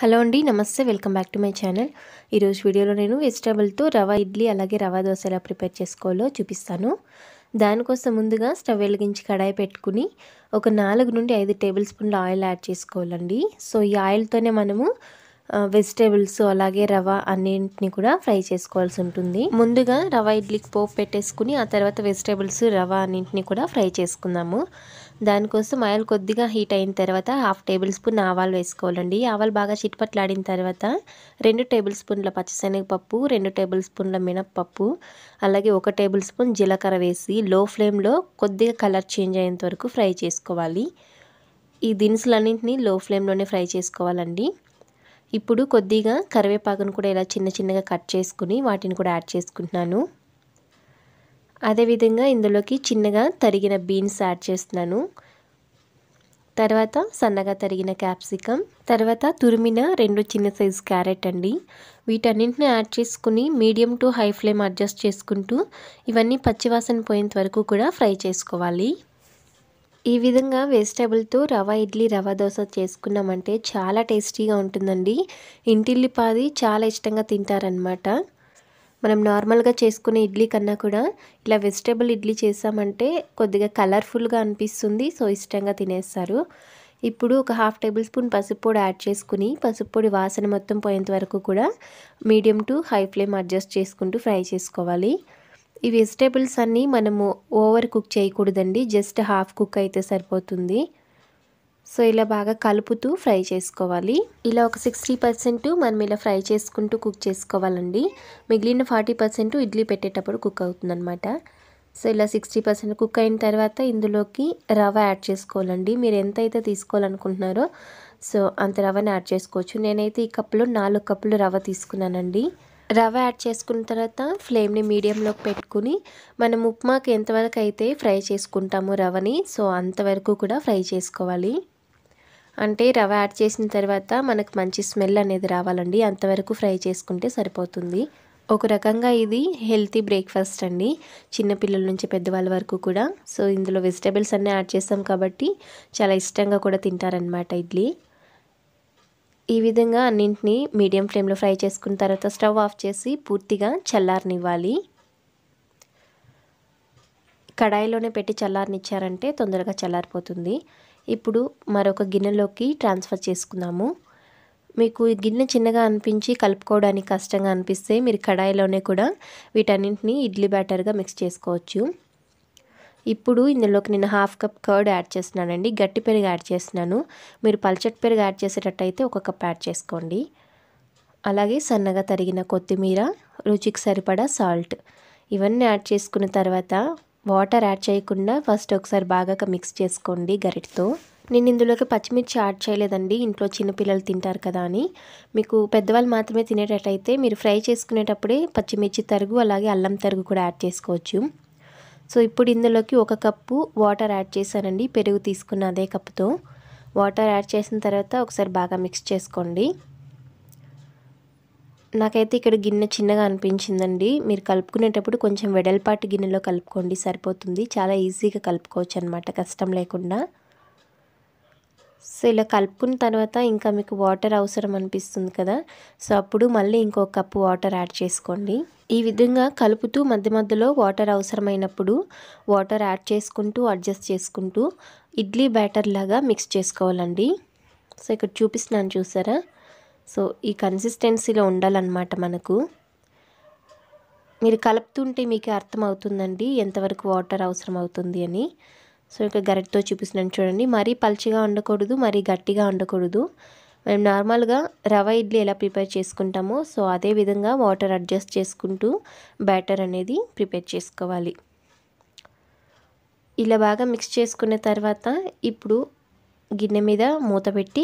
hello అండి నమస్తే welcome back to my channel ఈరోజు వీడియోలో నేను వెజిటేబుల్తో రవ ఇడ్లీ అలాగే రవ దోశ ఎలా ప్రిపేర్ చేసుకోవాలో చూపిస్తాను దానికోసం ముందుగా స్టవ్ వెలిగించి కడాయి పెట్టుకుని ఒక నాలుగు నుండి ఐదు టేబుల్ స్పూన్ల ఆయిల్ యాడ్ చేసుకోవాలండి సో ఈ ఆయిల్తోనే మనము వెజిటేబుల్స్ అలాగే రవ అన్నింటిని కూడా ఫ్రై చేసుకోవాల్సి ఉంటుంది ముందుగా రవ ఇడ్లీకి పోపు పెట్టేసుకుని ఆ తర్వాత వెజిటేబుల్స్ రవ అన్నింటిని కూడా ఫ్రై చేసుకుందాము దానికోసం ఆయిల్ కొద్దిగా హీట్ అయిన తర్వాత హాఫ్ టేబుల్ స్పూన్ ఆవాలు వేసుకోవాలండి ఆవాలు బాగా చిట్పట్లాడిన తర్వాత రెండు టేబుల్ స్పూన్ల పచ్చశనగపప్పు రెండు టేబుల్ స్పూన్ల మినప్పప్పు అలాగే ఒక టేబుల్ స్పూన్ జీలకర్ర వేసి లో ఫ్లేమ్లో కొద్దిగా కలర్ చేంజ్ అయ్యేంత వరకు ఫ్రై చేసుకోవాలి ఈ దినుసులన్నింటినీ లో ఫ్లేమ్లోనే ఫ్రై చేసుకోవాలండి ఇప్పుడు కొద్దిగా కరివేపాకును కూడా ఇలా చిన్న చిన్నగా కట్ చేసుకుని వాటిని కూడా యాడ్ చేసుకుంటున్నాను అదేవిధంగా ఇందులోకి చిన్నగా తరిగిన బీన్స్ యాడ్ చేస్తున్నాను తర్వాత సన్నగా తరిగిన క్యాప్సికమ్ తర్వాత తురిమిన రెండు చిన్న సైజు క్యారెట్ అండి వీటన్నింటిని యాడ్ చేసుకుని medium to high flame adjust చేసుకుంటూ ఇవన్నీ పచ్చివాసన పోయేంత వరకు కూడా ఫ్రై చేసుకోవాలి ఈ విధంగా వెజిటేబుల్తో రవ ఇడ్లీ రవ దోశ చేసుకున్నామంటే చాలా టేస్టీగా ఉంటుందండి ఇంటిల్లిపాది చాలా ఇష్టంగా తింటారనమాట మనం నార్మల్గా చేసుకునే ఇడ్లీ కన్నా కూడా ఇలా వెజిటేబుల్ ఇడ్లీ చేసామంటే కొద్దిగా కలర్ఫుల్గా అనిపిస్తుంది సో ఇష్టంగా తినేస్తారు ఇప్పుడు ఒక హాఫ్ టేబుల్ స్పూన్ పసుపు పొడి యాడ్ చేసుకుని పసుపు పొడి వాసన మొత్తం పోయేంత వరకు కూడా medium to high flame adjust చేసుకుంటూ ఫ్రై చేసుకోవాలి ఈ వెజిటేబుల్స్ అన్నీ మనము ఓవర్ కుక్ చేయకూడదండి జస్ట్ హాఫ్ కుక్ అయితే సరిపోతుంది సో ఇలా బాగా కలుపుతూ ఫ్రై చేసుకోవాలి ఇలా ఒక సిక్స్టీ పర్సెంట్ మనం ఇలా ఫ్రై చేసుకుంటూ కుక్ చేసుకోవాలండి మిగిలిన ఫార్టీ పర్సెంట్ ఇడ్లీ పెట్టేటప్పుడు కుక్ అవుతుందన్నమాట సో ఇలా సిక్స్టీ పర్సెంట్ కుక్ అయిన తర్వాత ఇందులోకి రవ యాడ్ చేసుకోవాలండి మీరు ఎంత అయితే తీసుకోవాలనుకుంటున్నారో సో అంత రవని యాడ్ చేసుకోవచ్చు నేనైతే ఈ కప్పులో నాలుగు కప్పులు రవ తీసుకున్నానండి రవ యాడ్ చేసుకున్న తర్వాత ఫ్లేమ్ని మీడియంలోకి పెట్టుకుని మనం ఉప్మాకి ఎంతవరకు అయితే ఫ్రై చేసుకుంటామో రవని సో అంతవరకు కూడా ఫ్రై చేసుకోవాలి అంటే రవ యాడ్ చేసిన తర్వాత మనకు మంచి స్మెల్ అనేది రావాలండి అంతవరకు ఫ్రై చేసుకుంటే సరిపోతుంది ఒక రకంగా ఇది హెల్తీ బ్రేక్ఫాస్ట్ అండి చిన్నపిల్లల నుంచి పెద్దవాళ్ళ వరకు కూడా సో ఇందులో వెజిటేబుల్స్ అన్నీ యాడ్ చేస్తాం కాబట్టి చాలా ఇష్టంగా కూడా తింటారనమాట ఇడ్లీ ఈ విధంగా అన్నింటినీ మీడియం ఫ్లేమ్లో ఫ్రై చేసుకున్న తర్వాత స్టవ్ ఆఫ్ చేసి పూర్తిగా చల్లారనివ్వాలి కడాయిలోనే పెట్టి చల్లారనిచ్చారంటే తొందరగా చల్లారిపోతుంది ఇప్పుడు మరొక గిన్నెలోకి ట్రాన్స్ఫర్ చేసుకున్నాము మీకు ఈ గిన్నె చిన్నగా అనిపించి కలుపుకోవడానికి కష్టంగా అనిపిస్తే మీరు కడాయిలోనే కూడా వీటన్నింటినీ ఇడ్లీ బ్యాటర్గా మిక్స్ చేసుకోవచ్చు ఇప్పుడు ఇందులోకి నేను హాఫ్ కప్ కర్డ్ యాడ్ చేస్తున్నానండి గట్టి పెరుగు యాడ్ చేస్తున్నాను మీరు పల్చటి పెరుగు యాడ్ చేసేటట్టయితే ఒక కప్ యాడ్ చేసుకోండి అలాగే సన్నగా తరిగిన కొత్తిమీర రుచికి సరిపడా సాల్ట్ ఇవన్నీ యాడ్ చేసుకున్న తర్వాత వాటర్ యాడ్ చేయకుండా ఫస్ట్ ఒకసారి బాగా మిక్స్ చేసుకోండి గరిటితో నేను ఇందులోకి పచ్చిమిర్చి యాడ్ చేయలేదండి ఇంట్లో చిన్నపిల్లలు తింటారు కదా అని మీకు పెద్దవాళ్ళు మాత్రమే తినేటట్టయితే మీరు ఫ్రై చేసుకునేటప్పుడే పచ్చిమిర్చి తరుగు అలాగే అల్లం తరుగు కూడా యాడ్ చేసుకోవచ్చు సో ఇప్పుడు ఇందులోకి ఒక కప్పు వాటర్ యాడ్ చేశానండి పెరుగు తీసుకున్న అదే కప్పుతో వాటర్ యాడ్ చేసిన తర్వాత ఒకసారి బాగా మిక్స్ చేసుకోండి నాకైతే ఇక్కడ గిన్నె చిన్నగా అనిపించిందండి మీరు కలుపుకునేటప్పుడు కొంచెం వెడల్పాటి గిన్నెలో కలుపుకోండి సరిపోతుంది చాలా ఈజీగా కలుపుకోవచ్చు అనమాట కష్టం లేకుండా సో ఇలా కలుపుకున్న తర్వాత ఇంకా మీకు వాటర్ అవసరం అనిపిస్తుంది కదా సో అప్పుడు మళ్ళీ ఇంకో కప్పు వాటర్ యాడ్ చేసుకోండి ఈ విధంగా కలుపుతూ మధ్య మధ్యలో వాటర్ అవసరమైనప్పుడు వాటర్ యాడ్ చేసుకుంటూ అడ్జస్ట్ చేసుకుంటూ ఇడ్లీ బ్యాటర్ లాగా మిక్స్ చేసుకోవాలండి సో ఇక్కడ చూపిస్తున్నాను చూసారా సో ఈ కన్సిస్టెన్సీలో ఉండాలన్నమాట మనకు మీరు కలుపుతుంటే మీకు అర్థమవుతుందండి ఎంతవరకు వాటర్ అవసరం అవుతుంది అని సో ఇక గరిటతో చూపిస్తున్నాను చూడండి మరీ పల్చిగా ఉండకూడదు మరీ గట్టిగా ఉండకూడదు మేము నార్మల్గా రవ ఇడ్లీ ఎలా ప్రిపేర్ చేసుకుంటామో సో అదే విధంగా వాటర్ అడ్జస్ట్ చేసుకుంటూ బ్యాటర్ అనేది ప్రిపేర్ చేసుకోవాలి ఇలా బాగా మిక్స్ చేసుకున్న తర్వాత ఇప్పుడు గిన్నె మీద మూత పెట్టి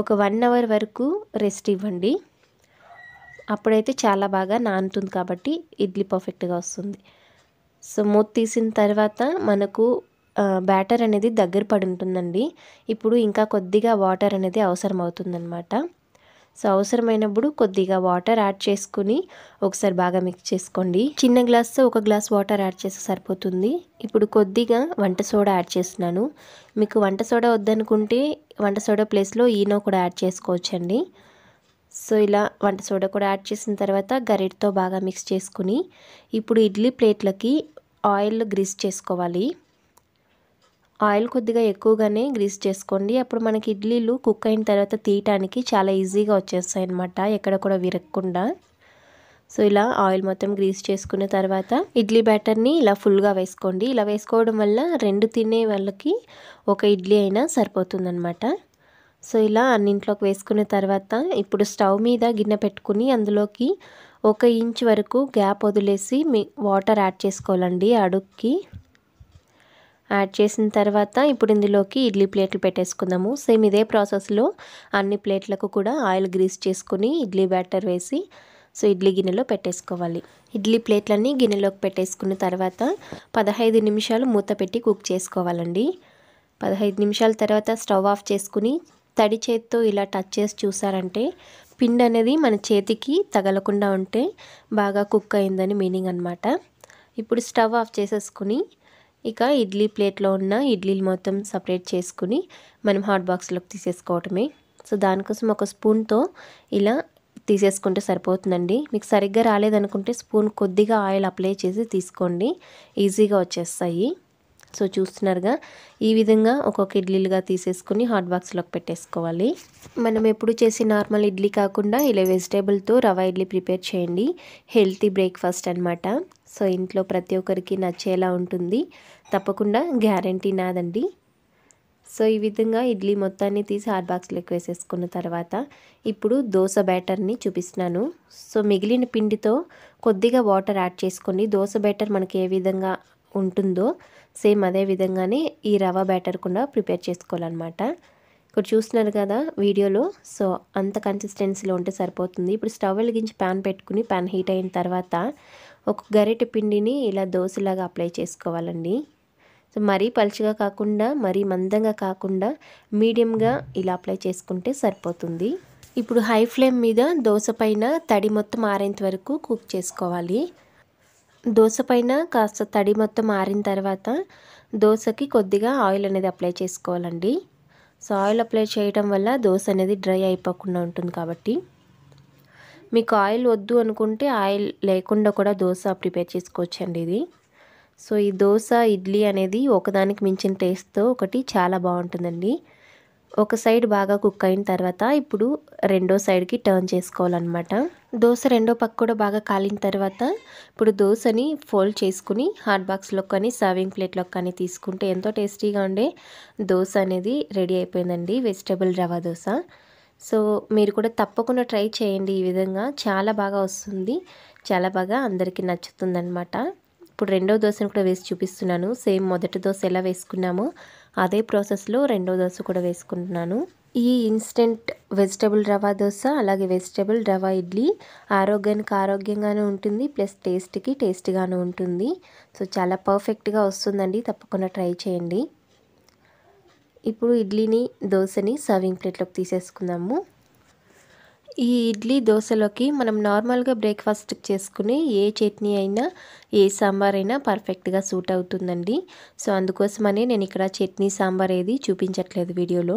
ఒక వన్ అవర్ వరకు రెస్ట్ ఇవ్వండి అప్పుడైతే చాలా బాగా నానుతుంది కాబట్టి ఇడ్లీ పర్ఫెక్ట్గా వస్తుంది సో మూత తీసిన తర్వాత మనకు బ్యాటర్ అనేది దగ్గర పడి ఉంటుందండి ఇప్పుడు ఇంకా కొద్దిగా వాటర్ అనేది అవసరం అవుతుందన్నమాట సో అవసరమైనప్పుడు కొద్దిగా వాటర్ యాడ్ చేసుకుని ఒకసారి బాగా మిక్స్ చేసుకోండి చిన్న గ్లాస్తో ఒక గ్లాస్ వాటర్ యాడ్ చేస్తే సరిపోతుంది ఇప్పుడు కొద్దిగా వంట సోడా యాడ్ చేస్తున్నాను మీకు వంట సోడా వద్దనుకుంటే వంట సోడా ప్లేస్లో ఈనో కూడా యాడ్ చేసుకోవచ్చండి సో ఇలా వంట సోడా కూడా యాడ్ చేసిన తర్వాత గరిటతో బాగా మిక్స్ చేసుకుని ఇప్పుడు ఇడ్లీ ప్లేట్లకి ఆయిల్ గ్రీస్ చేసుకోవాలి ఆయిల్ కొద్దిగా ఎక్కువగానే గ్రీస్ చేసుకోండి అప్పుడు మనకి ఇడ్లీలు కుక్ అయిన తర్వాత తీయటానికి చాలా ఈజీగా వచ్చేస్తాయి అనమాట ఎక్కడ కూడా విరగకుండా సో ఇలా ఆయిల్ మొత్తం గ్రీస్ చేసుకున్న తర్వాత ఇడ్లీ బ్యాటర్ని ఇలా ఫుల్గా వేసుకోండి ఇలా వేసుకోవడం వల్ల రెండు తినే వాళ్ళకి ఒక ఇడ్లీ అయినా సరిపోతుందనమాట సో ఇలా అన్నింట్లోకి వేసుకున్న తర్వాత ఇప్పుడు స్టవ్ మీద గిన్నె పెట్టుకుని అందులోకి ఒక ఇంచ్ వరకు గ్యాప్ వదిలేసి మీ వాటర్ యాడ్ చేసుకోవాలండి అడుక్కి యాడ్ చేసిన తర్వాత ఇప్పుడు ఇందులోకి ఇడ్లీ ప్లేట్లు పెట్టేసుకుందాము సేమ్ ఇదే ప్రాసెస్లో అన్ని ప్లేట్లకు కూడా ఆయిల్ గ్రీస్ చేసుకుని ఇడ్లీ బ్యాటర్ వేసి సో ఇడ్లీ గిన్నెలో పెట్టేసుకోవాలి ఇడ్లీ ప్లేట్లన్నీ గిన్నెలోకి పెట్టేసుకున్న తర్వాత పదహైదు నిమిషాలు మూత పెట్టి కుక్ చేసుకోవాలండి పదహైదు నిమిషాల తర్వాత స్టవ్ ఆఫ్ చేసుకుని తడి చేతితో ఇలా టచ్ చేసి చూసారంటే పిండి అనేది మన చేతికి తగలకుండా ఉంటే బాగా కుక్ అయిందని మీనింగ్ అనమాట ఇప్పుడు స్టవ్ ఆఫ్ చేసేసుకుని ఇక ఇడ్లీ ప్లేట్లో ఉన్న ఇడ్లీలు మొత్తం సపరేట్ చేసుకుని మనం హాట్ బాక్స్లోకి తీసేసుకోవటమే సో దానికోసం ఒక స్పూన్తో ఇలా తీసేసుకుంటే సరిపోతుందండి మీకు సరిగ్గా రాలేదనుకుంటే స్పూన్ కొద్దిగా ఆయిల్ అప్లై చేసి తీసుకోండి ఈజీగా వచ్చేస్తాయి సో చూస్తున్నారుగా ఈ విధంగా ఒక్కొక్క ఇడ్లీలుగా తీసేసుకుని హాట్ బాక్స్లోకి పెట్టేసుకోవాలి మనం ఎప్పుడు చేసే నార్మల్ ఇడ్లీ కాకుండా ఇలా వెజిటేబుల్తో రవ ఇడ్లీ ప్రిపేర్ చేయండి హెల్తీ బ్రేక్ఫాస్ట్ అనమాట సో ఇంట్లో ప్రతి ఒక్కరికి నచ్చేలా ఉంటుంది తప్పకుండా గ్యారంటీ నాదండి సో ఈ విధంగా ఇడ్లీ మొత్తాన్ని తీసి హాట్ బాక్స్లోకి వేసేసుకున్న తర్వాత ఇప్పుడు దోశ బ్యాటర్ని చూపిస్తున్నాను సో మిగిలిన పిండితో కొద్దిగా వాటర్ యాడ్ చేసుకోండి దోశ బ్యాటర్ మనకి ఏ విధంగా ఉంటుందో సేమ్ అదే విధంగానే ఈ రవ బ్యాటర్ కూడా ప్రిపేర్ చేసుకోవాలన్నమాట ఇక్కడ చూస్తున్నారు కదా వీడియోలో సో అంత కన్సిస్టెన్సీలో ఉంటే సరిపోతుంది ఇప్పుడు స్టవ్ వెలిగించి ప్యాన్ పెట్టుకుని ప్యాన్ హీట్ అయిన తర్వాత ఒక గరిటె పిండిని ఇలా దోశలాగా అప్లై చేసుకోవాలండి సో మరీ పలుచగా కాకుండా మరీ మందంగా కాకుండా మీడియంగా ఇలా అప్లై చేసుకుంటే సరిపోతుంది ఇప్పుడు హై ఫ్లేమ్ మీద దోశ పైన తడి మొత్తం ఆరేంత వరకు కుక్ చేసుకోవాలి దోశ పైన కాస్త తడి మొత్తం ఆరిన తర్వాత దోశకి కొద్దిగా ఆయిల్ అనేది అప్లై చేసుకోవాలండి సో ఆయిల్ అప్లై చేయడం వల్ల దోశ అనేది డ్రై అయిపోకుండా ఉంటుంది కాబట్టి మీకు ఆయిల్ వద్దు అనుకుంటే ఆయిల్ లేకుండా కూడా దోశ ప్రిపేర్ చేసుకోవచ్చండి ఇది సో ఈ దోశ ఇడ్లీ అనేది ఒకదానికి మించిన టేస్ట్తో ఒకటి చాలా బాగుంటుందండి ఒక సైడ్ బాగా కుక్ అయిన తర్వాత ఇప్పుడు రెండో సైడ్కి టర్న్ చేసుకోవాలన్నమాట దోశ రెండో పక్క కూడా బాగా కాలిన తర్వాత ఇప్పుడు దోశని ఫోల్డ్ చేసుకుని హాట్ బాక్స్లో కానీ సర్వింగ్ ప్లేట్లో కానీ తీసుకుంటే ఎంతో టేస్టీగా ఉండే దోశ అనేది రెడీ అయిపోయిందండి వెజిటబుల్ రవా దోశ సో మీరు కూడా తప్పకుండా ట్రై చేయండి ఈ విధంగా చాలా బాగా వస్తుంది చాలా బాగా అందరికీ నచ్చుతుందన్నమాట ఇప్పుడు రెండో దోశను కూడా వేసి చూపిస్తున్నాను సేమ్ మొదటి దోశ ఎలా వేసుకున్నామో అదే ప్రాసెస్లో రెండో దోశ కూడా వేసుకుంటున్నాను ఈ ఇన్స్టెంట్ వెజిటబుల్ రవా దోశ అలాగే వెజిటబుల్ రవా ఇడ్లీ ఆరోగ్యానికి ఆరోగ్యంగానే ఉంటుంది ప్లస్ టేస్ట్కి టేస్ట్గానే ఉంటుంది సో చాలా పర్ఫెక్ట్గా వస్తుందండి తప్పకుండా ట్రై చేయండి ఇప్పుడు ఇడ్లీని దోశని సర్వింగ్ ప్లేట్లోకి తీసేసుకుందాము ఈ ఇడ్లీ దోశలోకి మనం నార్మల్గా బ్రేక్ఫాస్ట్ చేసుకుని ఏ చట్నీ అయినా ఏ సాంబార్ అయినా పర్ఫెక్ట్గా సూట్ అవుతుందండి సో అందుకోసమనే నేను ఇక్కడ చట్నీ సాంబార్ ఏది చూపించట్లేదు వీడియోలో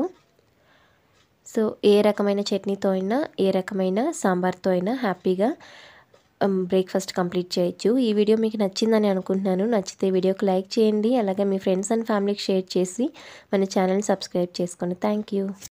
సో ఏ రకమైన చట్నీతో అయినా ఏ రకమైన సాంబార్తో అయినా హ్యాపీగా బ్రేక్ఫాస్ట్ కంప్లీట్ చేయొచ్చు ఈ వీడియో మీకు నచ్చిందని అనుకుంటున్నాను నచ్చితే వీడియోకి లైక్ చేయండి అలాగే మీ ఫ్రెండ్స్ అండ్ ఫ్యామిలీకి షేర్ చేసి మన ఛానల్ని సబ్స్క్రైబ్ చేసుకోండి థ్యాంక్